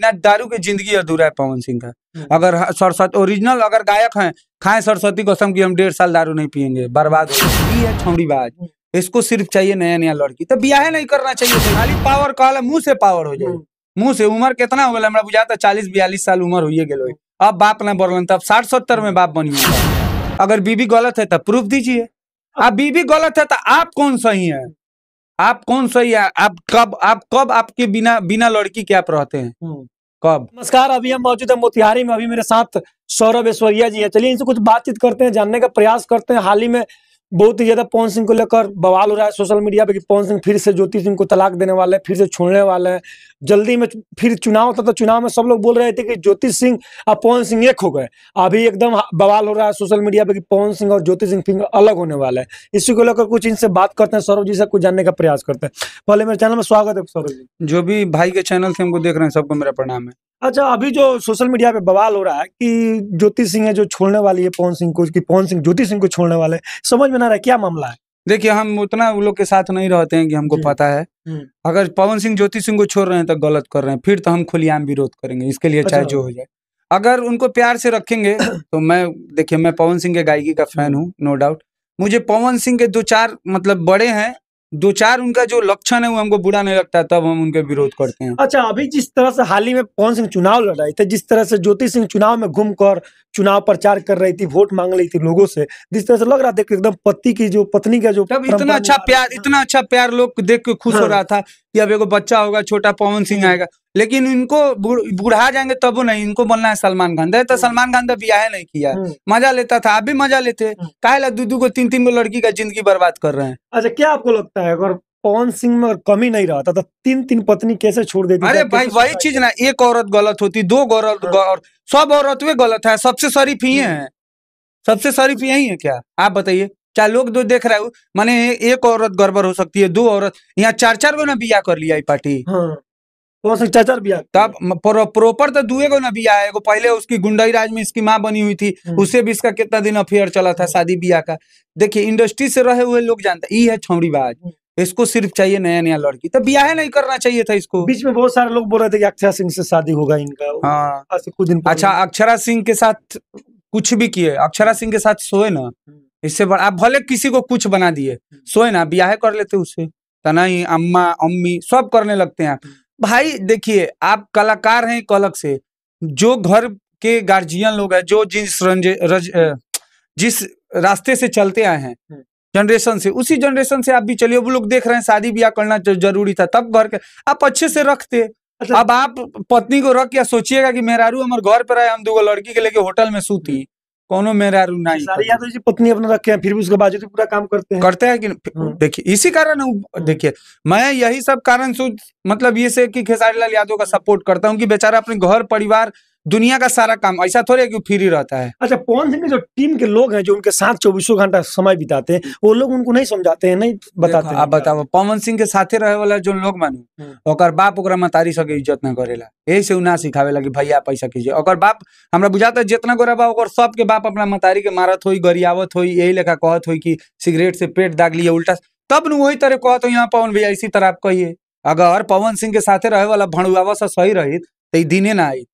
बिना दारू की जिंदगी अधूरा है पवन सिंह का हम्म। अगर सरस्वती ओरिजिनल अगर गायक हैं खाएं सरस्वती कसम की हम डेढ़ साल दारू नहीं पियेंगे बर्बाद छोड़ी बात हम्म। इसको सिर्फ चाहिए नया नया लड़की तो ब्याह नहीं करना चाहिए खाली पावर कहला मुंह से पावर हो जाए हम्म। मुंह से उम्र कितना हो गया हमारा बुझा तो चालीस बयालीस साल उम्र हुई गए अब बाप ना बोलन तो अब साठ सत्तर में बाप बनी अगर बीबी गलत है तो प्रूफ दीजिए अब बीबी गलत है तो आप कौन सही है आप कौन सा ही आप कब आप कब आपके बिना बिना लड़की के आप रहते हैं हम्म। कब नमस्कार अभी हम मौजूद है मोतिहारी में अभी मेरे साथ सौरभ ऐश्वर्या जी है चलिए इनसे कुछ बातचीत करते हैं जानने का प्रयास करते हैं हाल ही में बहुत ही ज्यादा पवन सिंह को लेकर बवाल हो रहा है सोशल मीडिया पे कि पवन सिंह फिर से ज्योति सिंह को तलाक देने वाले हैं फिर से छोड़ने वाले हैं जल्दी में फिर चुनाव था तो चुनाव में सब लोग बोल रहे थे कि ज्योति सिंह और पवन सिंह एक हो गए अभी एकदम बवाल हो रहा है सोशल मीडिया पे कि पवन सिंह और ज्योति सिंह फिर अलग होने वाले है इसी को लेकर कुछ इनसे बात करते हैं सौरभ जी से कुछ जानने का प्रयास करते हैं पहले मेरे चैनल में स्वागत है सौरभ जी जो भी भाई के चैनल से हमको देख रहे हैं सबको मेरा प्रणाम है अच्छा अभी जो सोशल मीडिया पे बवाल हो रहा है कि ज्योति सिंह है जो छोड़ने वाली है पवन सिंह को कि पवन सिंह ज्योति सिंह को छोड़ने वाले समझ में ना रहा क्या मामला है देखिए हम उतना उन लोग के साथ नहीं रहते हैं कि हमको पता है हम्म। अगर पवन सिंह ज्योति सिंह को छोड़ रहे हैं तो गलत कर रहे हैं फिर तो हम खुलियाम विरोध करेंगे इसके लिए अच्छा, चाहे जो हो जाए अगर उनको प्यार से रखेंगे तो मैं देखिए मैं पवन सिंह के गायकी का फैन हम्म। हूँ नो डाउट मुझे पवन सिंह के दो चार मतलब बड़े हैं दो चार उनका जो लक्षण है वो हमको बुरा नहीं लगता तब हम उनके विरोध करते हैं अच्छा अभी जिस तरह से हाल ही में पवन सिंह चुनाव लड़ रहे तो थे जिस तरह से ज्योति सिंह चुनाव में घूमकर चुनाव प्रचार कर रही थी वोट मांग रही थी लोगों से जिस तरह से लग रहा था एकदम पति की जो पत्नी का जो इतना अच्छा प्यार इतना अच्छा प्यार लोग देख के खुश हो हाँ। रहा था कि अब एगो बच्चा होगा छोटा पवन सिंह आएगा लेकिन इनको बुढ़ा जाएंगे तब नहीं इनको बोलना है सलमान खान तो हाँ। सलमान खान तो ब्याह नहीं किया हाँ। मजा लेता था आप भी मजा लेते काहे ला दो दू को तीन तीन को लड़की का जिंदगी बर्बाद कर रहे हैं अच्छा क्या आपको लगता है अगर पवन सिंह में कमी नहीं रहा था तो तीन तीन पत्नी कैसे छोड़ देती अरे भाई वही चीज ना एक औरत गलत होती दो गौरत हाँ। सब औरत वे गलत है सबसे शरीफ ही हम्म। है सबसे शरीफ यही है क्या आप बताइए चाहे लोग दो देख रहे हो माने एक औरत गड़बड़ हो सकती है दो औरत यहाँ चार चार गो ना बिया कर लिया पार्टी हाँ, तो चार चार बिया तब प्रॉपर तो दुए गो ना बिया है पहले उसकी गुंडाई राज में इसकी माँ बनी हुई थी हम्म। उससे भी इसका कितना दिन अफेयर चला था शादी बिया का देखिए इंडस्ट्री से रहे हुए लोग जानते ये है छौड़ीबाज हम्म। इसको सिर्फ चाहिए नया नया लड़की तो ब्याह नहीं करना चाहिए था इसको बीच में बहुत सारे लोग बोल रहे थे कि अक्षरा सिंह से शादी होगा इनका हाँ कुछ दिन अच्छा अक्षरा सिंह के साथ कुछ भी किए अक्षरा सिंह के साथ सोए ना हम्म। इससे बड़ा आप भले किसी को कुछ बना दिए हम्म। सोए ना ब्याह कर लेते उसे तो नहीं अम्मा अम्मी सब करने लगते हैं हम्म। भाई देखिए आप कलाकार हैं एक अलग से जो घर के गार्जियन लोग हैं जो जिस रंजे रज, जिस रास्ते से चलते आए हैं जनरेशन से उसी जनरेशन से आप भी चलिए वो लोग देख रहे हैं शादी ब्याह करना जरूरी था तब घर के आप अच्छे से रखते अच्छा। अब आप पत्नी को रख के सोचिएगा कि मेहरारू हमारे घर पर आए हम दो लड़की के लेके होटल में सूती कोनो रू नहीं तो जी पत्नी अपना रखे हैं फिर भी उसके बावजूद तो पूरा काम करते हैं करते हैं कि हाँ। देखिए इसी कारण हाँ। देखिए मैं यही सब कारण मतलब ये से कि खेसारी लाल यादव का सपोर्ट हाँ। करता हूँ कि बेचारा अपने घर परिवार दुनिया का सारा काम ऐसा थोड़े कि फ्री रहता है अच्छा पवन सिंह के जो टीम के लोग हैं जो उनके साथ चौबीसों घंटा समय बिताते हैं वो लोग उनको नहीं समझाते हैं नहीं बताते आप बताओ पवन सिंह के साथे रहे वाला जो लोग मानू और हम्म। बाप ओकरा मतारी सके इज्जत न करेला यही से ना सिखावे ला भैया पैसा कीजिए और बाप हमारा बुझाता जितना गोरा बा सबके बाप अपना मतारी के मारत हो गरियावत हो यही लेखा कहत हो कि सिगरेट से पेट दाग लिए उल्टा तब न वही तरह कहत हो यहाँ पवन भैया इसी तरह आप कहिए अगर पवन सिंह के साथे रहे वाला भणुआवा सही रही तो दिने ना आई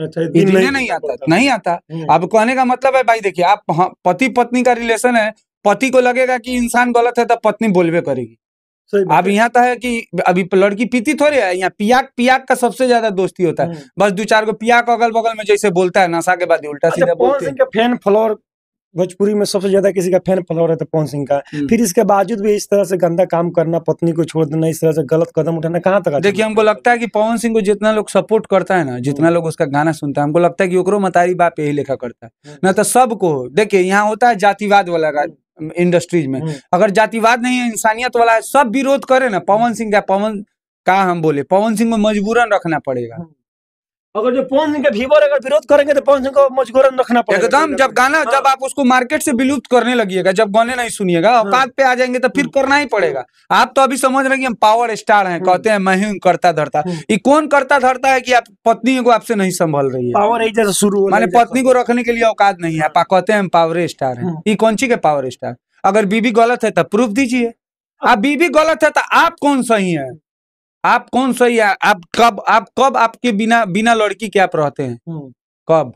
अच्छा नहीं, नहीं आता नहीं आता हम्म। अब कहने का मतलब है भाई देखिए आप हाँ, पति पत्नी का रिलेशन है पति को लगेगा कि इंसान गलत है तो पत्नी बोलवे करेगी अब यहाँ तो है कि अभी लड़की पीती थोड़ी है यहाँ पियाक पियाक का सबसे ज्यादा दोस्ती होता है हम्म। बस दो चार को पियाक अगल बगल में जैसे बोलता है नशा के बाद उल्टा अच्छा, सीधा बोलते हैं फैन फ्लोर भोजपुरी में सबसे ज्यादा किसी का फैन फॉलोअर है तो पवन सिंह का हम्म। फिर इसके बावजूद भी इस तरह से गंदा काम करना पत्नी को छोड़ देना इस तरह से गलत कदम उठाना कहाँ तक देखिए हमको लगता है कि पवन सिंह को जितना लोग सपोर्ट करता है ना जितना हम्म। लोग उसका गाना सुनता है हमको लगता है कि ओकरो मतारी बाप यही लेखा करता है हम्म। न तो सबको देखिये यहाँ होता है जातिवाद वाला इंडस्ट्रीज में अगर जातिवाद नहीं है इंसानियत वाला है सब विरोध करे ना पवन सिंह का पवन का हम बोले पवन सिंह को मजबूरन रखना पड़ेगा अगर जो पवन सिंह के फीवर अगर विरोध करेंगे तो पवन सिंह को मजबूरन रखना पड़ेगा एकदम जब गाना हाँ। जब आप उसको मार्केट से विलुप्त करने लगिएगा जब गाने नहीं सुनिएगा हाँ। औकात पे आ जाएंगे तो फिर हाँ। करना ही पड़ेगा आप तो अभी समझ रहे हैं हम पावर स्टार हैं हाँ। कहते हैं मैं ही करता धरता ये कौन करता धरता है की आप पत्नी को आपसे नहीं संभल रही है पावर जैसे शुरू मैंने पत्नी को रखने के लिए औकात नहीं है कहते हैं हम पावर स्टार है ये कौन सी के पावर स्टार अगर बीबी गलत है तो प्रूफ दीजिए आप बीबी गलत है तो आप कौन सही है आप कौन सही या आप कब आप कब आपके बिना बिना लड़की के आप रहते हैं हम्म। कब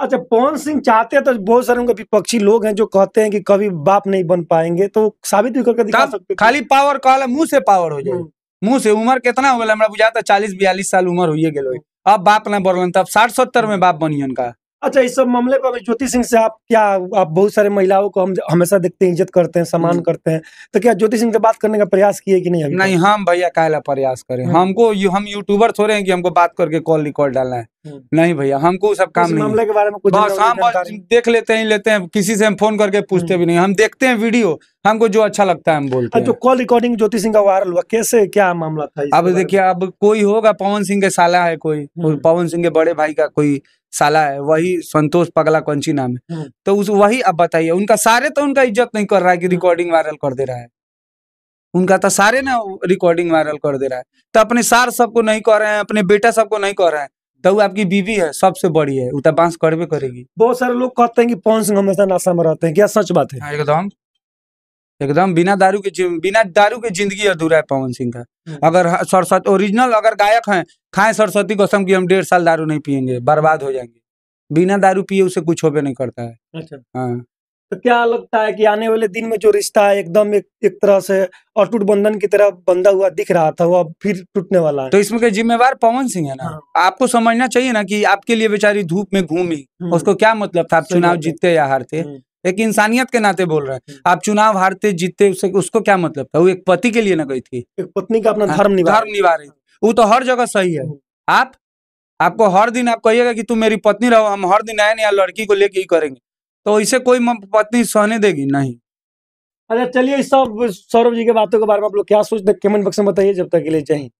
अच्छा पवन सिंह चाहते हैं तो बहुत सारे उनके विपक्षी लोग हैं जो कहते हैं कि कभी बाप नहीं बन पाएंगे तो साबित भी करके दिखा सकते खाली पावर कहला मुंह से पावर हो जाए हम्म। मुंह से उम्र कितना हो गया हमारा बुझाता चालीस बयालीस साल उम्र हुई गए अब बाप ना बोलन तब साठ सत्तर में बाप बनियन उनका अच्छा इस सब मामले पर ज्योति सिंह से आप क्या आप बहुत सारे महिलाओं को हम हमेशा देखते हैं इज्जत करते हैं सम्मान हम्म। करते हैं तो क्या ज्योति सिंह से बात करने का प्रयास किए कि नहीं नहीं हम भैया कहला प्रयास करें हम्म। हमको हम यूट्यूबर थोड़े हैं कि हमको बात करके कॉल रिकॉर्ड डालना है हम्म। नहीं भैया हमको सब तो काम नहीं मामले के बारे में कुछ बस हाँ, हम देख लेते हैं लेते हैं किसी से हम फोन करके पूछते हम्म। भी नहीं हम देखते हैं वीडियो हमको जो अच्छा लगता है हम बोलते हाँ, तो हैं जो कॉल रिकॉर्डिंग ज्योति सिंह का वायरल हुआ कैसे क्या मामला था अब देखिए अब कोई होगा पवन सिंह के साला है कोई हम्म। पवन सिंह के बड़े भाई का कोई साला है वही संतोष पगला कंची नाम है तो उस वही अब बताइए उनका सारे तो उनका इज्जत नहीं कर रहा है कि रिकॉर्डिंग वायरल कर दे रहा है उनका तो सारे ना रिकॉर्डिंग वायरल कर दे रहा है तो अपने सार सबको नहीं कह रहे हैं अपने बेटा सबको नहीं कह रहे हैं तो आपकी बीवी है सबसे बड़ी है उतना बांस करबे करेगी बहुत सारे लोग कहते हैं कि पवन सिंह हमेशा नशा में रहते हैं क्या सच बात है हाँ, एकदम एकदम बिना दारू के बिना दारू के जिंदगी अधूरा है पवन सिंह का हम्म। अगर सरस्वती ओरिजिनल अगर गायक हैं खाएं सरस्वती कसम की हम डेढ़ साल दारू नहीं पियेंगे बर्बाद हो जाएंगे बिना दारू पिए उसे कुछ होबे नहीं करता है अच्छा हाँ तो क्या लगता है कि आने वाले दिन में जो रिश्ता है एकदम एक, एक तरह से अटूट बंधन की तरह बंधा हुआ दिख रहा था वो अब फिर टूटने वाला है तो इसमें जिम्मेवार पवन सिंह है ना हाँ। आपको समझना चाहिए ना कि आपके लिए बेचारी धूप में घूमी हम्म। उसको क्या मतलब था आप चुनाव जीतते या हारते हम्म। एक इंसानियत के नाते बोल रहे हैं हम्म। आप चुनाव हारते जीतते उसको क्या मतलब था वो एक पति के लिए ना गई थी एक पत्नी का अपना हाँ, धर्म निभा धर्म निभा रही हाँ। वो तो हर जगह सही है आप आपको हर दिन आप कहिएगा कि तुम मेरी पत्नी रहो हम हर दिन आए ना लड़की को लेके ही करेंगे तो इसे कोई पत्नी सहने देगी नहीं अच्छा चलिए सब सौरभ जी के बातों के बारे में आप लोग क्या सोचते हैं कमेंट बॉक्स में बताइए जब तक के लिए चाहिए